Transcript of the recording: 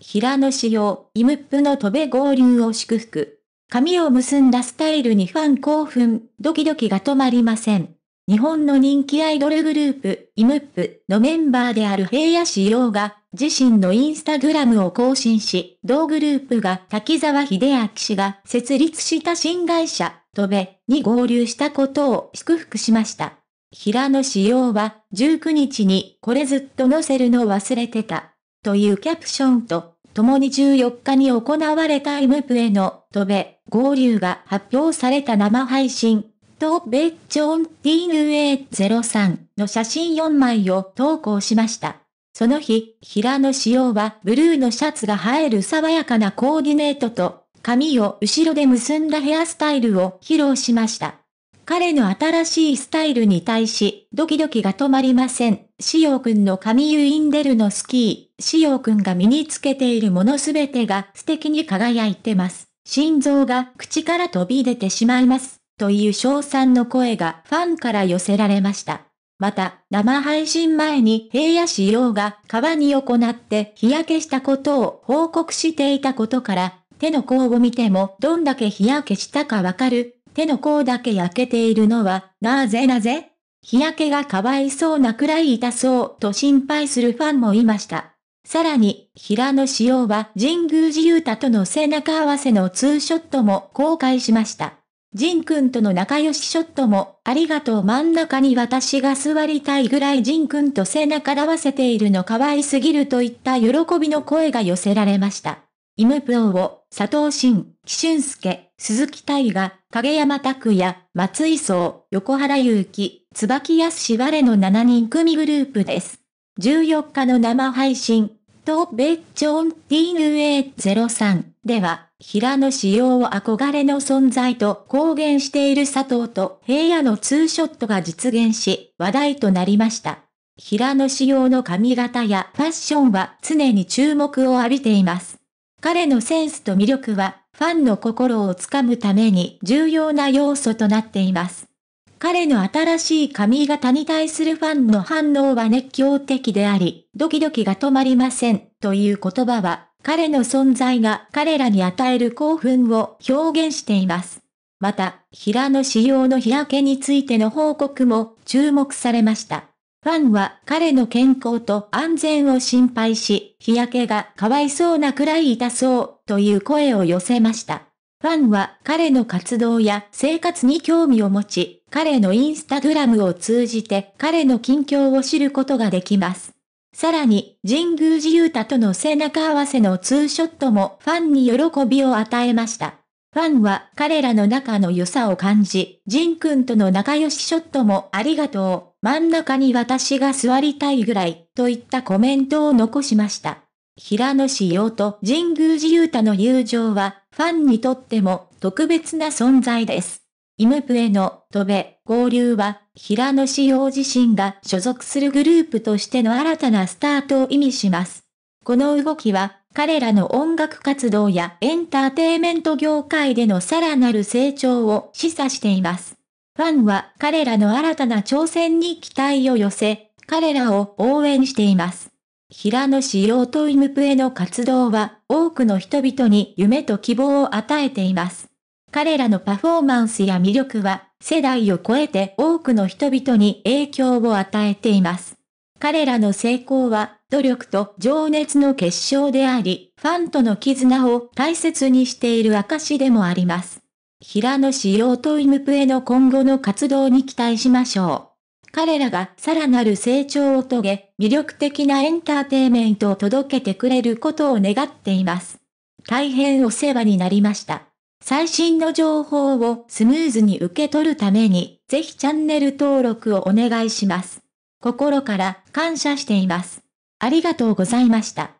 平野紫耀、イムップの戸部合流を祝福。髪を結んだスタイルにファン興奮、ドキドキが止まりません。日本の人気アイドルグループ、イムップのメンバーである平野紫耀が、自身のインスタグラムを更新し、同グループが滝沢秀明氏が設立した新会社、戸部に合流したことを祝福しました。平野紫耀は、19日にこれずっと載せるの忘れてた。というキャプションと、共に14日に行われた M プへの飛べ、合流が発表された生配信、ベッチョン d n a 0 3の写真4枚を投稿しました。その日、平野紫耀はブルーのシャツが映える爽やかなコーディネートと、髪を後ろで結んだヘアスタイルを披露しました。彼の新しいスタイルに対し、ドキドキが止まりません。しおくんの髪ユインデルのスキー、しおくんが身につけているものすべてが素敵に輝いてます。心臓が口から飛び出てしまいます。という賞賛の声がファンから寄せられました。また、生配信前に平野仕様が川に行って日焼けしたことを報告していたことから、手の甲を見てもどんだけ日焼けしたかわかる手の甲だけ焼けているのは、なぜなぜ日焼けがかわいそうなくらい痛そうと心配するファンもいました。さらに、平野紫耀は神宮寺勇太との背中合わせのツーショットも公開しました。仁君との仲良しショットも、ありがとう真ん中に私が座りたいぐらい仁君と背中合わせているの可愛すぎるといった喜びの声が寄せられました。イムプロを佐藤慎、紀俊介、鈴木大河、影山拓也、松井壮、横原祐希、椿康我の7人組グループです。14日の生配信、東米チョン t n a 0 3では、平野仕様を憧れの存在と公言している佐藤と平野のツーショットが実現し、話題となりました。平野仕様の髪型やファッションは常に注目を浴びています。彼のセンスと魅力は、ファンの心をつかむために重要な要素となっています。彼の新しい髪型に対するファンの反応は熱狂的であり、ドキドキが止まりませんという言葉は、彼の存在が彼らに与える興奮を表現しています。また、平野仕様の日焼けについての報告も注目されました。ファンは彼の健康と安全を心配し、日焼けがかわいそうなくらい痛そうという声を寄せました。ファンは彼の活動や生活に興味を持ち、彼のインスタグラムを通じて彼の近況を知ることができます。さらに、神宮寺勇太との背中合わせのツーショットもファンに喜びを与えました。ファンは彼らの仲の良さを感じ、ジン君との仲良しショットもありがとう真ん中に私が座りたいぐらい、といったコメントを残しました。平野紫耀と神宮寺勇太の友情は、ファンにとっても特別な存在です。イムプエの戸部合流は、平野紫耀自身が所属するグループとしての新たなスタートを意味します。この動きは、彼らの音楽活動やエンターテイメント業界でのさらなる成長を示唆しています。ファンは彼らの新たな挑戦に期待を寄せ、彼らを応援しています。平野志陽とイムプエの活動は多くの人々に夢と希望を与えています。彼らのパフォーマンスや魅力は世代を超えて多くの人々に影響を与えています。彼らの成功は努力と情熱の結晶であり、ファンとの絆を大切にしている証でもあります。平野紫耀とイムプエの今後の活動に期待しましょう。彼らがさらなる成長を遂げ、魅力的なエンターテイメントを届けてくれることを願っています。大変お世話になりました。最新の情報をスムーズに受け取るために、ぜひチャンネル登録をお願いします。心から感謝しています。ありがとうございました。